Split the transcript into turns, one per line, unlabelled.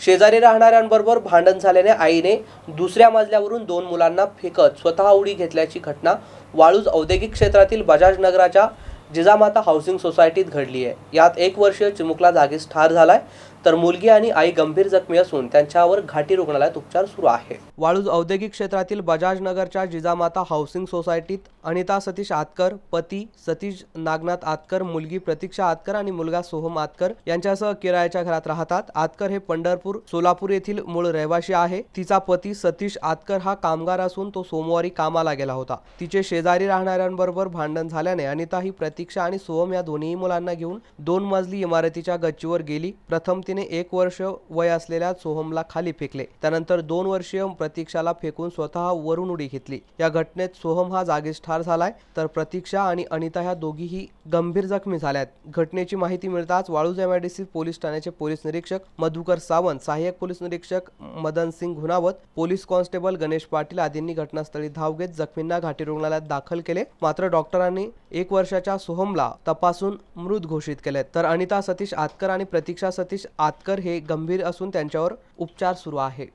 शेजारी राहणाऱ्यांबरोबर भांडण झाल्याने आईने दुसऱ्या मजल्यावरून दोन मुलांना फेकत स्वतः उडी घेतल्याची घटना वाळूज औद्योगिक क्षेत्रातील बजाज नगराच्या जिजामाता हाऊसिंग सोसायटीत घडली आहे यात एक वर्षीय चिमुकला जागीच ठार झालाय तर मुलगी आणि आई गंभीर जखमी असून त्यांच्यावर घाटी रुग्णालयात उपचार सुरू आहे वाळूज औद्योगिक क्षेत्रातील बजाज नगरच्या जिजामाता हाऊसिंग सोसायटीत अनिता सतीश आतकर पती सतीश नागनाथ आतकर मुलगी प्रतीक्षा आतकर आणि मुलगा सोहम आतकर यांच्यासह किरायाच्या घरात राहतात आतकर हे पंढरपूर सोलापूर येथील मूळ रहिवाशी आहे तिचा पती सतीश आतकर हा कामगार असून तो सोमवारी कामाला गेला होता तिचे शेजारी राहणाऱ्यांबरोबर भांडण झाल्याने अनिता ही प्रतीक्षा आणि सोहम या दोन्ही मुलांना घेऊन दोन मजली इमारतीच्या गच्चीवर गेली प्रथम ती पद्धतीने एक वर्ष वय असलेल्या सोहमला खाली फेकले त्यानंतर दोन वर्षीय प्रतीक्षाला फेकून स्वतः वरून उडी घेतली या घटनेत सोहम हा जागीच ठार झालाय तर प्रतीक्षा आणि अनिता ह्या दोघीही गंभीर जखमी झाल्यात घटनेची माहिती मिळताच वाळूज एमआयडीसी पोलीस ठाण्याचे पोलीस निरीक्षक मधुकर सावंत सहाय्यक पोलीस निरीक्षक मदन सिंग घुनावत पोलीस कॉन्स्टेबल गणेश पाटील आदींनी घटनास्थळी धाव घेत जखमींना घाटी रुग्णालयात दाखल केले मात्र डॉक्टरांनी एक वर्षाच्या सोहमला तपासून मृत घोषित केले तर अनिता सतीश आतकर आणि प्रतीक्षा सतीश आतकर हे गंभीर असून त्यांच्यावर उपचार सुरू आहे